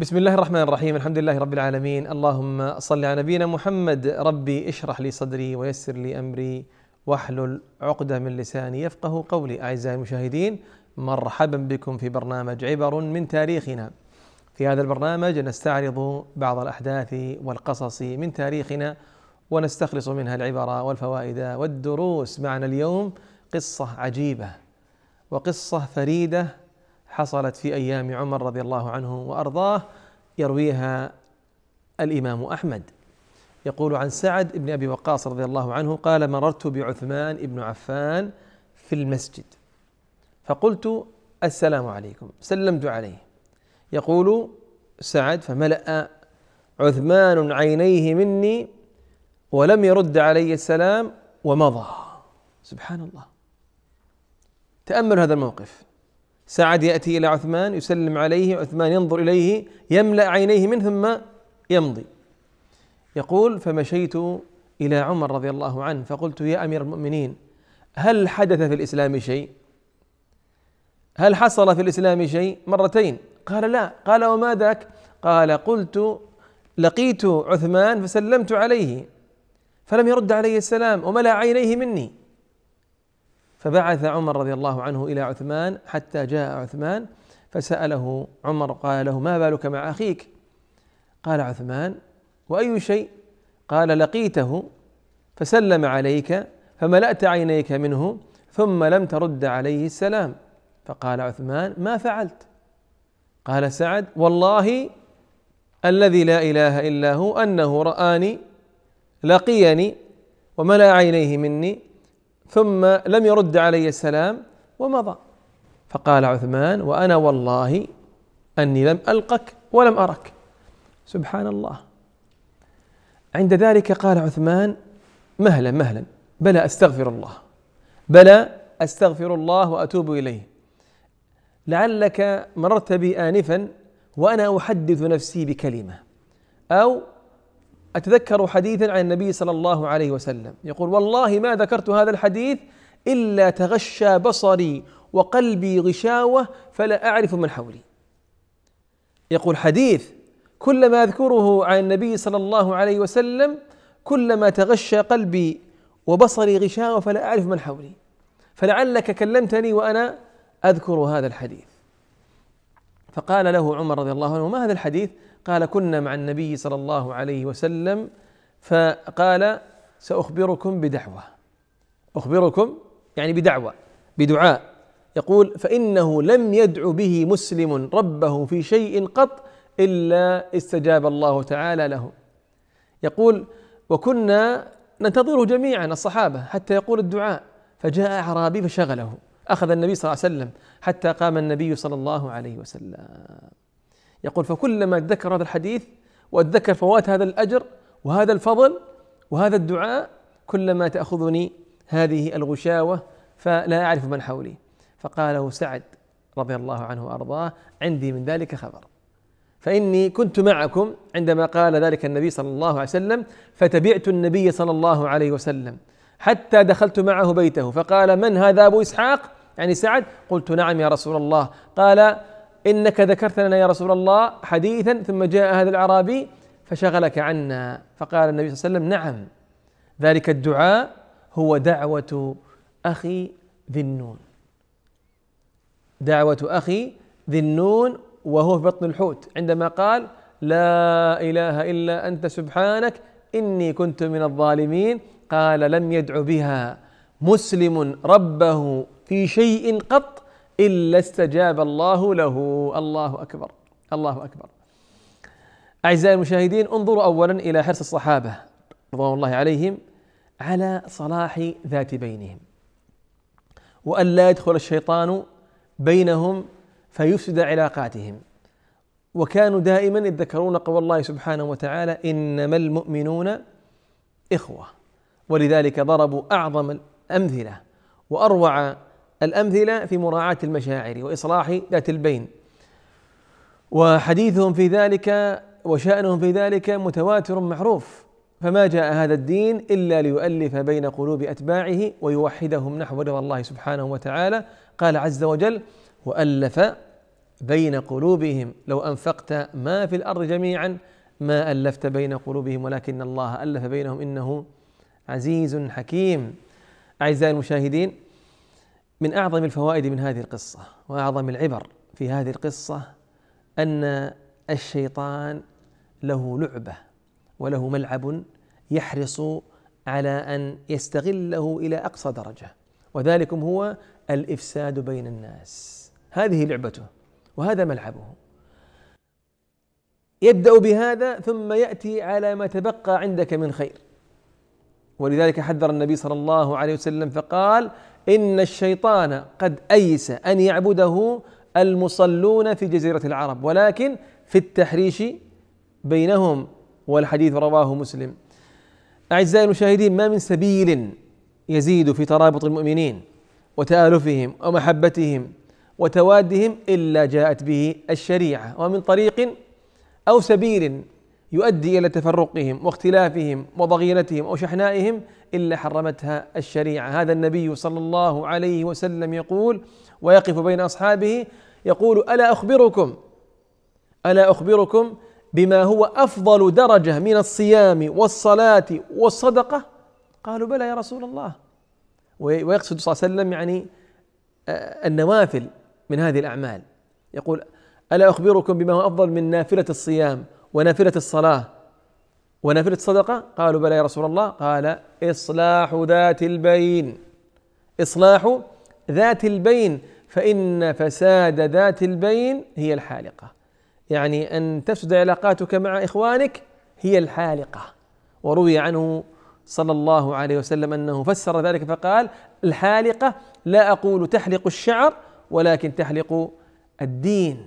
بسم الله الرحمن الرحيم الحمد لله رب العالمين اللهم صل على نبينا محمد ربي اشرح لي صدري ويسر لي امري واحلل عقده من لساني يفقه قولي اعزائي المشاهدين مرحبا بكم في برنامج عبر من تاريخنا في هذا البرنامج نستعرض بعض الاحداث والقصص من تاريخنا ونستخلص منها العبر والفوائد والدروس معنا اليوم قصه عجيبه وقصه فريده حصلت في ايام عمر رضي الله عنه وارضاه يرويها الامام احمد يقول عن سعد بن ابي وقاص رضي الله عنه قال مررت بعثمان بن عفان في المسجد فقلت السلام عليكم سلمت عليه يقول سعد فملأ عثمان عينيه مني ولم يرد علي السلام ومضى سبحان الله تأمل هذا الموقف سعد يأتي إلى عثمان يسلم عليه عثمان ينظر إليه يملأ عينيه منه ثم يمضي يقول فمشيت إلى عمر رضي الله عنه فقلت يا أمير المؤمنين هل حدث في الإسلام شيء هل حصل في الإسلام شيء مرتين قال لا قال وما ذاك قال قلت لقيت عثمان فسلمت عليه فلم يرد علي السلام وملأ عينيه مني فبعث عمر رضي الله عنه الى عثمان حتى جاء عثمان فساله عمر قال له ما بالك مع اخيك قال عثمان واي شيء قال لقيته فسلم عليك فملات عينيك منه ثم لم ترد عليه السلام فقال عثمان ما فعلت قال سعد والله الذي لا اله الا هو انه راني لقيني وملا عينيه مني ثم لم يرد علي السلام ومضى فقال عثمان وانا والله اني لم القك ولم ارك سبحان الله عند ذلك قال عثمان مهلا مهلا بلى استغفر الله بلى استغفر الله واتوب اليه لعلك مررت بي انفا وانا احدث نفسي بكلمه او أتذكر حديثا عن النبي صلى الله عليه وسلم يقول والله ما ذكرت هذا الحديث إلا تغشى بصري وقلبي غشاوة فلا أعرف من حولي يقول حديث كلما أذكره عن النبي صلى الله عليه وسلم كلما تغشى قلبي وبصري غشاوة فلا أعرف من حولي فلعلك كلمتني وأنا أذكر هذا الحديث فقال له عمر رضي الله عنه ما هذا الحديث قال كنا مع النبي صلى الله عليه وسلم فقال ساخبركم بدعوه اخبركم يعني بدعوه بدعاء يقول فانه لم يدع به مسلم ربه في شيء قط الا استجاب الله تعالى له يقول وكنا ننتظره جميعا الصحابه حتى يقول الدعاء فجاء اعرابي فشغله اخذ النبي صلى الله عليه وسلم حتى قام النبي صلى الله عليه وسلم يقول فكلما اتذكر هذا الحديث واتذكر فوات هذا الاجر وهذا الفضل وهذا الدعاء كلما تاخذني هذه الغشاوه فلا اعرف من حولي فقاله سعد رضي الله عنه وارضاه عندي من ذلك خبر فاني كنت معكم عندما قال ذلك النبي صلى الله عليه وسلم فتبعت النبي صلى الله عليه وسلم حتى دخلت معه بيته فقال من هذا ابو اسحاق يعني سعد قلت نعم يا رسول الله قال إنك ذكرت لنا يا رسول الله حديثا ثم جاء هذا الأعرابي فشغلك عنا فقال النبي صلى الله عليه وسلم نعم ذلك الدعاء هو دعوة أخي ذي النون دعوة أخي ذي النون وهو في بطن الحوت عندما قال لا إله إلا أنت سبحانك إني كنت من الظالمين قال لم يدع بها مسلم ربه في شيء قط إلا استجاب الله له الله أكبر الله أكبر أعزائي المشاهدين انظروا أولا إلى حرص الصحابة رضوان الله عليهم على صلاح ذات بينهم وألا يدخل الشيطان بينهم فيفسد علاقاتهم وكانوا دائما يتذكرون قول الله سبحانه وتعالى انما المؤمنون اخوه ولذلك ضربوا اعظم الامثله واروع الأمثلة في مراعاة المشاعر وإصلاح ذات البين وحديثهم في ذلك وشأنهم في ذلك متواتر معروف فما جاء هذا الدين إلا ليؤلف بين قلوب أتباعه ويوحدهم نحو رضا الله سبحانه وتعالى قال عز وجل وألف بين قلوبهم لو أنفقت ما في الأرض جميعا ما ألفت بين قلوبهم ولكن الله ألف بينهم إنه عزيز حكيم أعزائي المشاهدين من اعظم الفوائد من هذه القصه واعظم العبر في هذه القصه ان الشيطان له لعبه وله ملعب يحرص على ان يستغله الى اقصى درجه وذلكم هو الافساد بين الناس هذه لعبته وهذا ملعبه يبدا بهذا ثم ياتي على ما تبقى عندك من خير ولذلك حذر النبي صلى الله عليه وسلم فقال إن الشيطان قد أيس أن يعبده المصلون في جزيرة العرب ولكن في التحريش بينهم والحديث رواه مسلم أعزائي المشاهدين ما من سبيل يزيد في ترابط المؤمنين وتآلفهم ومحبتهم وتوادهم إلا جاءت به الشريعة ومن طريق أو سبيل يؤدي الى تفرقهم واختلافهم وضغينتهم او شحنائهم الا حرمتها الشريعه، هذا النبي صلى الله عليه وسلم يقول ويقف بين اصحابه يقول الا اخبركم الا اخبركم بما هو افضل درجه من الصيام والصلاه والصدقه؟ قالوا بلى يا رسول الله ويقصد صلى الله عليه وسلم يعني آه، النوافل من هذه الاعمال يقول الا اخبركم بما هو افضل من نافله الصيام ونافلة الصلاة ونافلة الصدقة قالوا بلى يا رسول الله قال إصلاح ذات البين إصلاح ذات البين فإن فساد ذات البين هي الحالقة يعني أن تفسد علاقاتك مع إخوانك هي الحالقة وروي عنه صلى الله عليه وسلم أنه فسر ذلك فقال الحالقة لا أقول تحلق الشعر ولكن تحلق الدين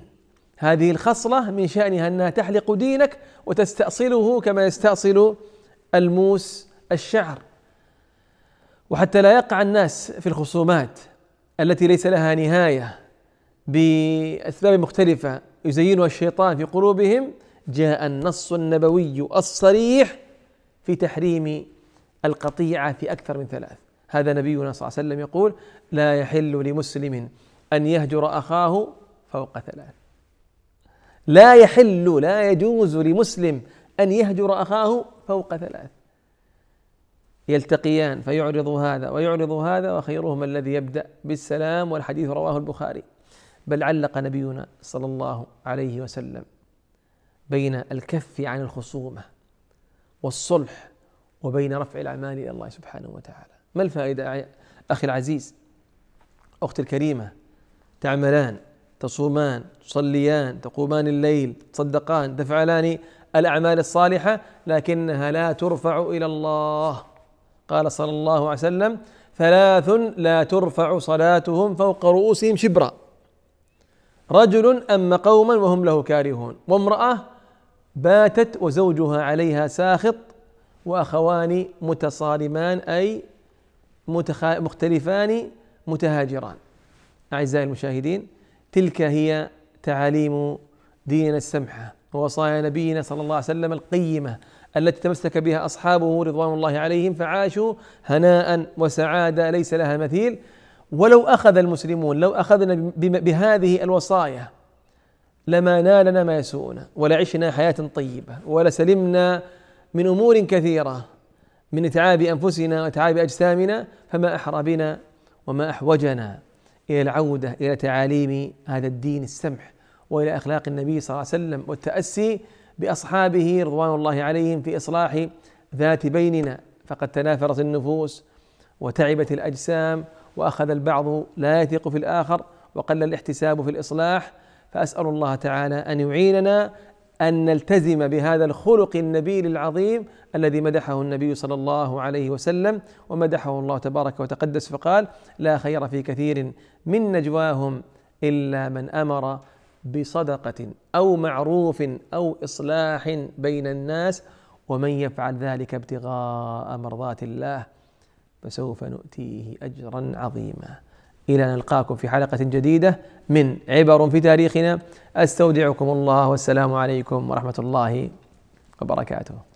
هذه الخصلة من شأنها أنها تحلق دينك وتستأصله كما يستأصل الموس الشعر وحتى لا يقع الناس في الخصومات التي ليس لها نهاية بأسباب مختلفة يزينها الشيطان في قلوبهم جاء النص النبوي الصريح في تحريم القطيعة في أكثر من ثلاث هذا نبينا صلى الله عليه وسلم يقول لا يحل لمسلم أن يهجر أخاه فوق ثلاث لا يحل لا يجوز لمسلم أن يهجر أخاه فوق ثلاث يلتقيان فيعرض هذا ويعرض هذا وخيرهما الذي يبدأ بالسلام والحديث رواه البخاري بل علق نبينا صلى الله عليه وسلم بين الكف عن الخصومة والصلح وبين رفع الأعمال إلى الله سبحانه وتعالى ما الفائدة أخي العزيز أختي الكريمة تعملان تصومان تصليان تقومان الليل تصدقان تفعلان الأعمال الصالحة لكنها لا ترفع إلى الله قال صلى الله عليه وسلم ثلاث لا ترفع صلاتهم فوق رؤوسهم شبرا رجل أم قوما وهم له كارهون وامرأة باتت وزوجها عليها ساخط وأخوان متصالمان أي مختلفان متهاجران أعزائي المشاهدين تلك هي تعاليم ديننا السمحه ووصايا نبينا صلى الله عليه وسلم القيمه التي تمسك بها اصحابه رضوان الله عليهم فعاشوا هناء وسعاده ليس لها مثيل ولو اخذ المسلمون لو اخذنا بهذه الوصايا لما نالنا ما يسوءنا ولعشنا حياه طيبه ولسلمنا من امور كثيره من اتعاب انفسنا واتعاب اجسامنا فما احرى بنا وما احوجنا إلى العودة إلى تعاليم هذا الدين السمح وإلى أخلاق النبي صلى الله عليه وسلم والتأسي بأصحابه رضوان الله عليهم في إصلاح ذات بيننا فقد تنافرت النفوس وتعبت الأجسام وأخذ البعض لا يثق في الآخر وقل الاحتساب في الإصلاح فأسأل الله تعالى أن يعيننا ان نلتزم بهذا الخلق النبيل العظيم الذي مدحه النبي صلى الله عليه وسلم ومدحه الله تبارك وتقدس فقال لا خير في كثير من نجواهم الا من امر بصدقه او معروف او اصلاح بين الناس ومن يفعل ذلك ابتغاء مرضات الله فسوف نؤتيه اجرا عظيما إلى أن نلقاكم في حلقة جديدة من عبر في تاريخنا أستودعكم الله والسلام عليكم ورحمة الله وبركاته